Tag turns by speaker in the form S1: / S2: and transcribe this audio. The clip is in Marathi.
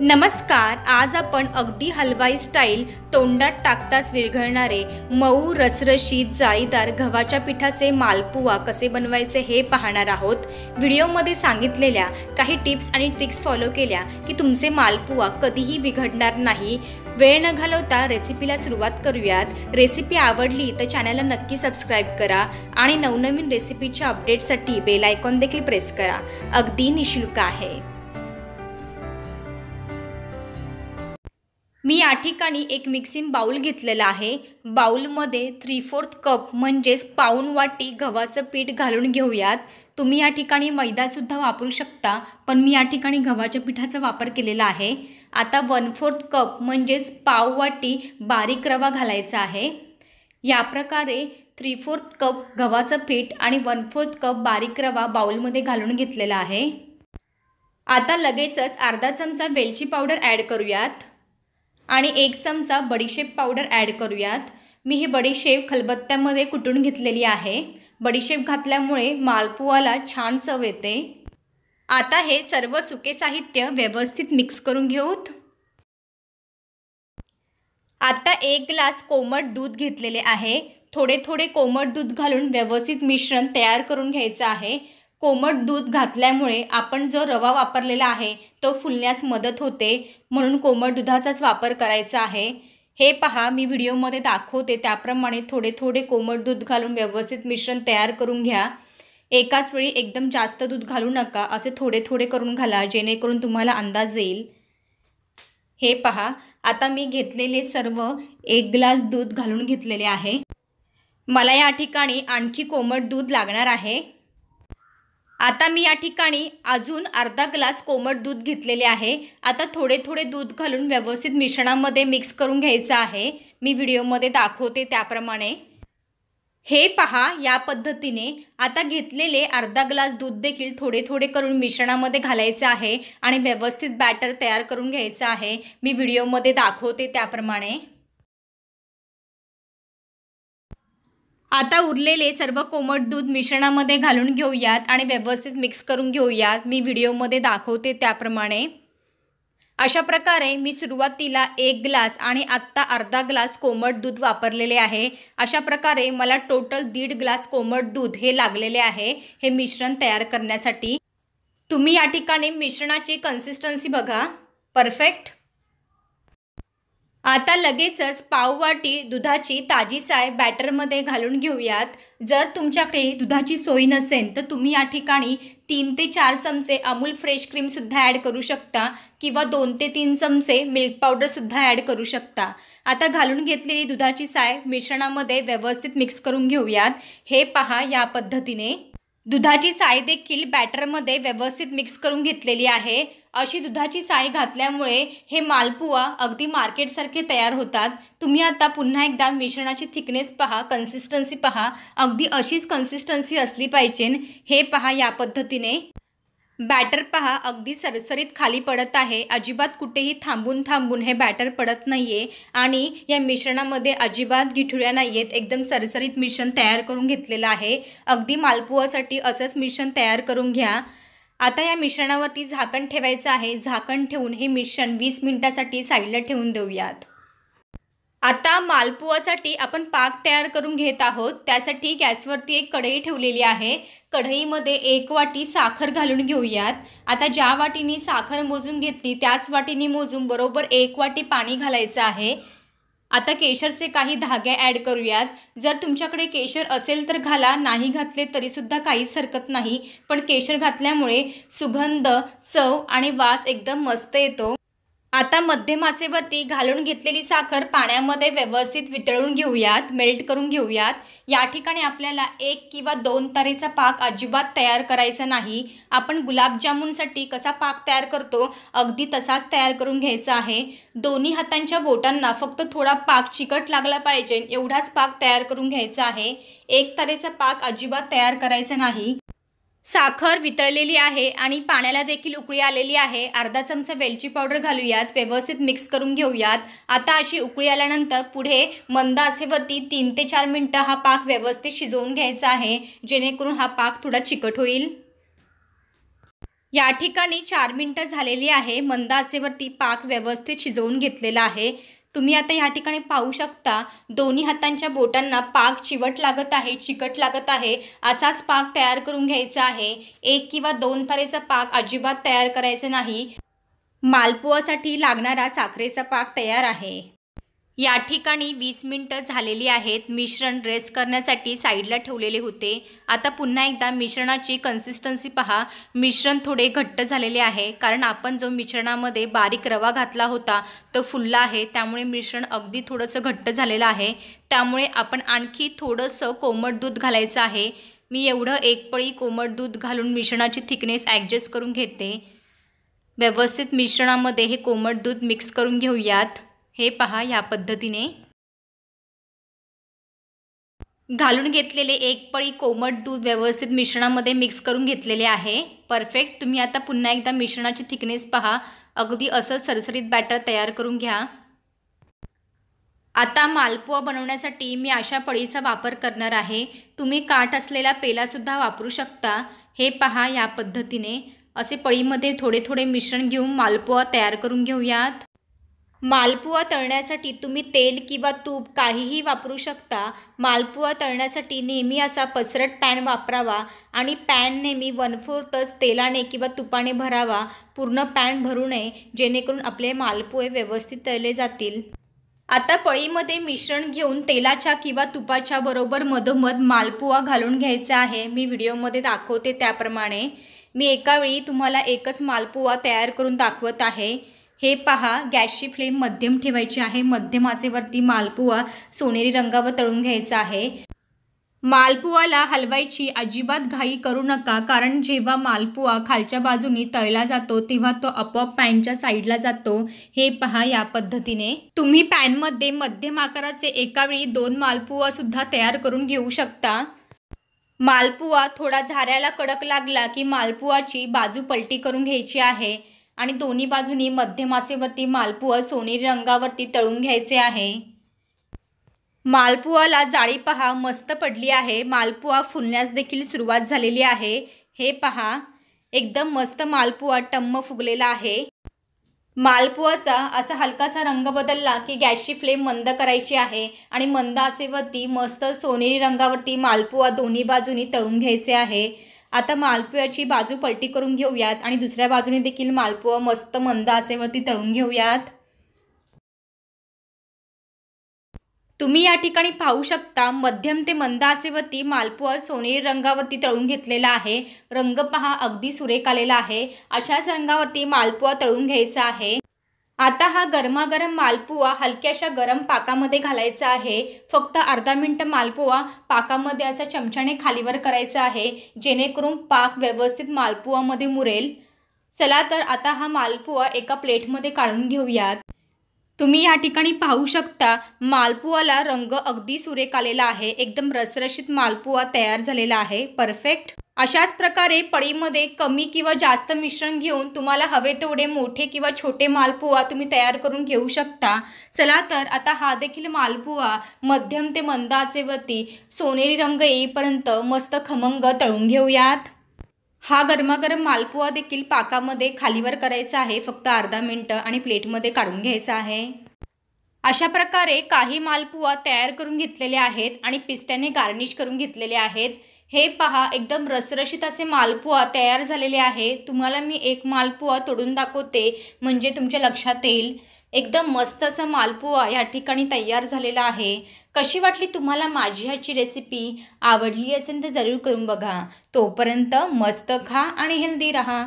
S1: नमस्कार आज आपण अगदी हलवाई स्टाईल तोंडात टाकताच विरघळणारे मऊ रसरशीत जाळीदार गव्हाच्या पिठाचे मालपुवा कसे बनवायचे हे पाहणार आहोत व्हिडिओमध्ये सांगितलेल्या काही टिप्स आणि ट्रिक्स फॉलो केल्या की तुमचे मालपुवा कधीही बिघडणार नाही वेळ न घालवता रेसिपीला सुरुवात करूयात रेसिपी आवडली तर चॅनलला नक्की सबस्क्राईब करा आणि नवनवीन रेसिपीच्या अपडेटसाठी बेल आयकॉन देखील प्रेस करा अगदी निशुल्क आहे मी या ठिकाणी एक मिक्सिंग बाउल घेतलेला आहे बाऊलमध्ये थ्री फोर्थ कप म्हणजेच पाऊन वाटी गव्हाचं पीठ घालून घेऊयात तुम्ही या ठिकाणी मैदासुद्धा वापरू शकता पण मी या ठिकाणी गव्हाच्या पिठाचा वापर केलेला आहे आता वन फोर्थ कप म्हणजेच पाव वाटी बारीक रवा घालायचा आहे या प्रकारे थ्री फोर्थ कप गव्हाचं पीठ आणि वन फोर्थ कप बारीक रवा बाउलमध्ये घालून घेतलेला आहे आता लगेचच अर्धा चमचा वेलची पावडर ॲड करूयात आणि एक चमचा बडीशेप पावडर ॲड करूयात मी ही बडीशेप खलबत्त्यामध्ये कुटून घेतलेली आहे बडीशेप घातल्यामुळे मालपुवाला छान चव येते आता हे सर्व सुके साहित्य व्यवस्थित मिक्स करून घेऊत आता एक ग्लास कोमट दूध घेतलेले आहे थोडे थोडे कोमट दूध घालून व्यवस्थित मिश्रण तयार करून घ्यायचं आहे कोमट दूध घातल्यामुळे आपण जो रवा वापरलेला आहे तो फुलण्यास मदत होते म्हणून कोमट दुधाचाच वापर करायचा आहे हे पहा मी व्हिडिओमध्ये दाखवते त्याप्रमाणे थोडे थोडे कोमट दूध घालून व्यवस्थित मिश्रण तयार करून घ्या एकाच वेळी एकदम जास्त दूध घालू नका असे थोडे थोडे करून घाला जेणेकरून तुम्हाला अंदाज येईल हे पहा आता मी घेतलेले सर्व एक ग्लास दूध घालून घेतलेले आहे मला या ठिकाणी आणखी कोमट दूध लागणार आहे आता मी या ठिकाणी अजून अर्धा ग्लास कोमट दूध घेतलेले आहे आता थोडे थोडे दूध घालून व्यवस्थित मिश्रणामध्ये मिक्स करून घ्यायचं आहे मी व्हिडिओमध्ये दाखवते त्याप्रमाणे हे पहा या पद्धतीने आता घेतलेले अर्धा ग्लास दूध देखील थोडे थोडे करून मिश्रणामध्ये घालायचं आहे आणि व्यवस्थित बॅटर तयार करून घ्यायचं आहे मी व्हिडिओमध्ये दाखवते त्याप्रमाणे आता उरलेले सर्व कोमट दूध मिश्रणामध्ये घालून घेऊयात आणि व्यवस्थित मिक्स करून घेऊयात मी व्हिडिओमध्ये दाखवते त्याप्रमाणे अशा प्रकारे मी सुरुवातीला एक ग्लास आणि आत्ता अर्धा ग्लास कोमट दूध वापरलेले आहे अशा प्रकारे मला टोटल दीड ग्लास कोमट दूध हे लागलेले आहे हे मिश्रण तयार करण्यासाठी तुम्ही या ठिकाणी मिश्रणाची कन्सिस्टन्सी बघा परफेक्ट आता लगेचच पाववाटी दुधाची ताजी साय बॅटरमध्ये घालून घेऊयात जर तुमच्याकडे दुधाची सोय नसेल तर तुम्ही या ठिकाणी तीन ते चार चमचे अमूल फ्रेश क्रीमसुद्धा ॲड करू शकता किंवा दोन ते तीन चमचे मिल्क पावडरसुद्धा ॲड करू शकता आता घालून घेतलेली दुधाची साय मिश्रणामध्ये व्यवस्थित मिक्स करून घेऊयात हे पहा या पद्धतीने दुधाची साय देखील बॅटरमध्ये व्यवस्थित मिक्स करून घेतलेली आहे अशी दुधाची साय घातल्यामुळे हे मालपुवा अगदी मार्केटसारखे तयार होतात तुम्ही आता पुन्हा एकदा मिश्रणाची थिकनेस पहा कन्सिस्टन्सी पहा अगदी अशीच कन्सिस्टन्सी असली पाहिजे हे पहा या पद्धतीने बॅटर पहा अगदी सरसरीत खाली पडत आहे अजिबात कुठेही थांबून थांबून हे बॅटर पडत नाही आहे आणि या मिश्रणामध्ये अजिबात गिठुळ्या नाही आहेत एकदम सरसरीत मिश्रण तयार करून घेतलेलं आहे अगदी मालपुहासाठी असंच मिश्रण तयार करून घ्या आता या मिश्रणावरती झाकण ठेवायचं आहे झाकण ठेवून हे मिश्रण वीस मिनटासाठी साईडला ठेवून देऊयात आता मालपुवासाठी आपण पाक तयार करून घेत आहोत त्यासाठी गॅसवरती एक कढई ठेवलेली आहे कढईमध्ये एक वाटी साखर घालून घेऊयात आता ज्या वाटीनी साखर मोजून घेतली त्याच वाटीने मोजून बरोबर एक वाटी पाणी घालायचं आहे आता केशरचे काही धागे ॲड करूयात जर तुमच्याकडे केशर असेल तर घाला नाही घातले तरीसुद्धा काहीच हरकत नाही पण केशर घातल्यामुळे सुगंध चव आणि वास एकदम मस्त येतो आता मध्यमाचेवरती घालून घेतलेली साखर पाण्यामध्ये व्यवस्थित वितळून घेऊयात मेल्ट करून घेऊयात या ठिकाणी आपल्याला एक किंवा दोन तारेचा पाक अजिबात तयार करायचा नाही आपण गुलाबजामुनसाठी कसा पाक तयार करतो अगदी तसाच तयार करून घ्यायचा आहे दोन्ही हातांच्या बोटांना फक्त थोडा पाक चिकट लागला पाहिजे एवढाच पाक तयार करून घ्यायचा आहे एक तारेचा पाक अजिबात तयार करायचा नाही साखर वितळलेली आहे आणि पाण्याला देखील उकळी आलेली आहे अर्धा चमचा वेलची पावडर घालूयात व्यवस्थित मिक्स करून घेऊयात आता अशी उकळी आल्यानंतर पुढे मंद आचेवरती तीन ते चार मिनटं हा पाक व्यवस्थित शिजवून घ्यायचा आहे जेणेकरून हा पाक थोडा चिकट होईल या ठिकाणी चार मिनटं झालेली आहे मंद आचेवरती पाक व्यवस्थित शिजवून घेतलेला आहे तुम्ही आता या ठिकाणी पाहू शकता दोन्ही हातांच्या बोटांना पाक चिवट लागत आहे चिकट लागत आहे असाच पाक तयार करून घ्यायचा आहे एक किंवा दोन तारेचा पाक अजिबात तयार करायचा नाही मालपुआसाठी लागणारा साखरेचा पाक तयार आहे या ठिकाणी वीस मिनटं झालेली आहेत मिश्रण रेस करण्यासाठी साईडला ठेवलेले होते आता पुन्हा एकदा मिश्रणाची कन्सिस्टन्सी पहा मिश्रण थोडे घट्ट झालेले आहे कारण आपण जो मिश्रणामध्ये बारीक रवा घातला होता तो फुल्ला आहे त्यामुळे मिश्रण अगदी थोडंसं घट्ट झालेलं आहे त्यामुळे आपण आणखी थोडंसं कोमट दूध घालायचं आहे मी एवढं एक पळी कोमट दूध घालून मिश्रणाची थिकनेस ॲडजस्ट करून घेते व्यवस्थित मिश्रणामध्ये हे कोमट दूध मिक्स करून घेऊयात हे पहा या पद्धतीने घालून घेतलेले एक पळी कोमट दूध व्यवस्थित मिश्रणामध्ये मिक्स करून घेतलेले आहे परफेक्ट तुम्ही आता पुन्हा एकदा मिश्रणाची थिकनेस पहा अगदी असं सरसरीत बॅटर तयार करून घ्या आता मालपुआ बनवण्यासाठी मी अशा पळीचा वापर करणार आहे तुम्ही काठ असलेला पेलासुद्धा वापरू शकता हे पहा या पद्धतीने असे पळीमध्ये थोडे थोडे मिश्रण घेऊन मालपुआ तयार करून घेऊयात मालपुआ तळण्यासाठी तुम्ही तेल किंवा तूप काहीही वापरू शकता मालपुआ तळण्यासाठी नेहमी असा पसरट पॅन वापरावा आणि पॅन नेहमी वन फोर्थच तेलाने किंवा तुपाने भरावा पूर्ण पॅन भरू नये जेणेकरून आपले मालपुए व्यवस्थित तळले जातील आता पळीमध्ये मिश्रण घेऊन तेलाच्या किंवा तुपाच्या बरोबर मधोमध मालपुआ घालून घ्यायचा आहे मी व्हिडिओमध्ये दाखवते त्याप्रमाणे मी एकावेळी तुम्हाला एकच मालपुआ तयार करून दाखवत आहे हे पहा गॅसची फ्लेम मध्यम ठेवायची आहे मध्यम आचेवरती मालपुवा सोनेरी रंगावर तळून घ्यायचा आहे मालपुआला हलवायची अजिबात घाई करू नका कारण जेव्हा मालपुवा खालच्या बाजूनी तळला जातो तेव्हा तो आपोआप पॅनच्या साईडला जातो हे पहा या पद्धतीने तुम्ही पॅनमध्ये मध्यम आकाराचे एकावेळी दोन मालपुवा सुद्धा तयार करून घेऊ शकता मालपुवा थोडा झाऱ्याला कडक लागला की मालपुवाची बाजू पलटी करून घ्यायची आहे आणि दोन्ही बाजूनी मध्यमासेवरती मालपुआ सोनेरी रंगावरती तळून घ्यायचे आहे मालपुआला जाळी पहा मस्त पडली आहे मालपुआ फुलण्यास देखील सुरुवात झालेली आहे हे पहा एकदम मस्त मालपुआ टम्म फुगलेला आहे मालपुआचा असा हलकासा रंग बदलला की गॅसची फ्लेम मंद करायची आहे आणि मंद आचेवरती मस्त सोनेरी रंगावरती मालपुआ दोन्ही बाजूनी तळून घ्यायचे आहे आता मालपुयाची बाजू पलटी करून घेऊयात आणि दुसऱ्या बाजूने देखील मालपुआ मस्त मंद ती तळून घेऊयात तुम्ही या ठिकाणी पाहू शकता मध्यम ते मंद वरती मालपुआ सोनेरी रंगावरती तळून घेतलेला आहे रंग पहा अगदी सुरेख आलेला आहे अशाच रंगावरती मालपुआ तळून घ्यायचा आहे आता हा गरमागरम मालपुवा हलक्याशा गरम पाकामध्ये घालायचा आहे फक्त अर्धा मिनटं मालपुवा पाकामध्ये असा चमच्याने खालीवर करायचा आहे जेणेकरून पाक व्यवस्थित मालपुवामध्ये मुरेल चला तर आता हा मालपुवा एका प्लेटमध्ये काढून घेऊयात तुम्ही या ठिकाणी पाहू शकता मालपुवाला रंग अगदी सुरेख आलेला आहे एकदम रसरशीत मालपुवा तयार झालेला आहे परफेक्ट अशाच प्रकारे पळीमध्ये कमी किंवा जास्त मिश्रण घेऊन तुम्हाला हवे तेवढे मोठे किंवा छोटे मालपुवा तुम्ही तयार करून घेऊ शकता चला तर आता हा देखील मालपुवा मध्यम ते मंदाचे आचेवरती सोनेरी रंग येईपर्यंत मस्त खमंग तळून घेऊयात हा गरमागरम मालपुवा देखील पाकामध्ये खालीवर करायचा आहे फक्त अर्धा मिनटं आणि प्लेटमध्ये काढून घ्यायचा आहे अशा प्रकारे काही मालपुवा तयार करून घेतलेले आहेत आणि पिस्त्याने गार्निश करून घेतलेले आहेत हे पहा एकदम रसरशीत असे मालपुआ तयार झालेले आहे तुम्हाला मी एक मालपुआ तोडून दाखवते म्हणजे तुमच्या लक्षात येईल एकदम मस्त असा मालपुआ या ठिकाणी तयार झालेला आहे कशी वाटली तुम्हाला माझी ह्याची रेसिपी आवडली असेल तर जरूर करून बघा तोपर्यंत मस्त खा आणि हेल्दी रहा